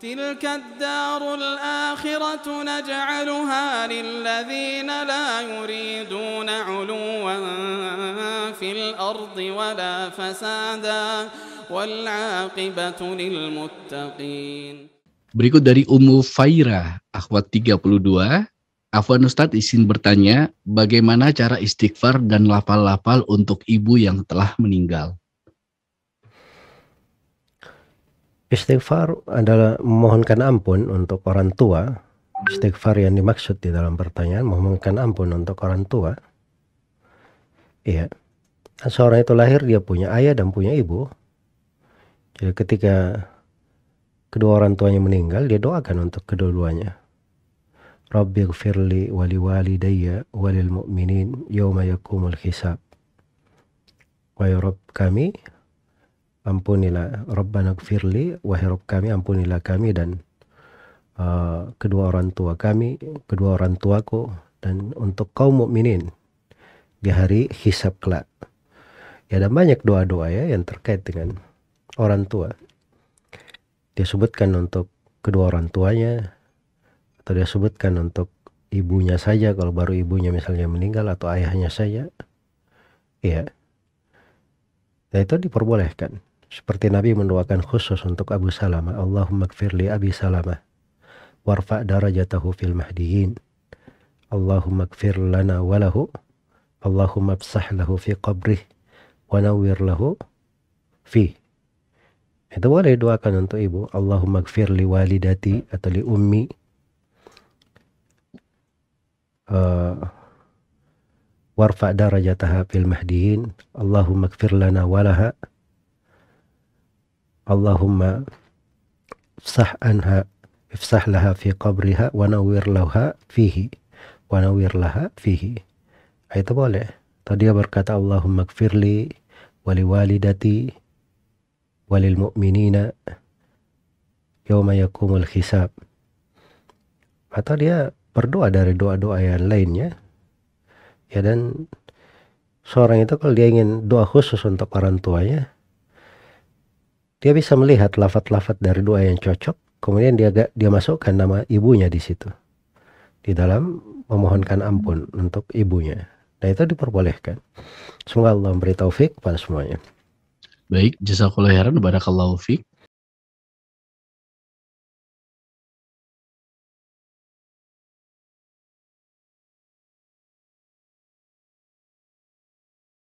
تلك الدار الآخرة نجعلها للذين لا يريدون علوا في الأرض ولا فسادا والعاقبة للمتقين Berikut dari Ummu Faira, akhwat 32. Afwan Ustadz izin bertanya, bagaimana cara istighfar dan lapal-lapal untuk ibu yang telah meninggal? Istighfar adalah memohonkan ampun untuk orang tua. Istighfar yang dimaksud di dalam pertanyaan memohonkan ampun untuk orang tua. Iya. Seorang itu lahir dia punya ayah dan punya ibu. Jadi ketika kedua orang tuanya meninggal, dia doakan untuk kedua-duanya. Rabbi gfirli wali wali daya walil mu'minin yawma yakumul hisab. Wahai Rabb kami, ampunilah Rabbana gfirli wahai Rabb kami ampunilah kami dan uh, kedua orang tua kami kedua orang tuaku dan untuk kaum mukminin di hari hisab kelak ya ada banyak doa-doa ya yang terkait dengan orang tua dia sebutkan untuk kedua orang tuanya atau dia sebutkan untuk ibunya saja kalau baru ibunya misalnya meninggal atau ayahnya saja ya dan itu diperbolehkan seperti Nabi mendoakan khusus untuk Abu Salamah, Allahumma kfirli Abi Salamah warfa' darajatahu fil mahdiyin. Allahumma kfir lana walahu, Allahumma absah lahu fi qabrih wa nawwir lahu fi. Itu boleh doakan untuk ibu. Allahumma kfir li walidati atau li ummi. Uh, warfa' darajataha fil mahdiyin. Allahumma kfir lana walaha Allahumma sah anha ifsah laha fi qabriha wa nawwir laha fihi wa nawwir laha fihi itu boleh atau dia berkata Allahumma gfirli wali walidati walil mu'minina yawma yakumul hisab atau dia berdoa dari doa-doa yang lainnya ya dan seorang itu kalau dia ingin doa khusus untuk orang tuanya dia bisa melihat lafat-lafat dari doa yang cocok, kemudian dia dia masukkan nama ibunya di situ. Di dalam memohonkan ampun untuk ibunya. Nah itu diperbolehkan. Semoga Allah memberi taufik pada semuanya. Baik, jasa khairan barakallahu fiqh.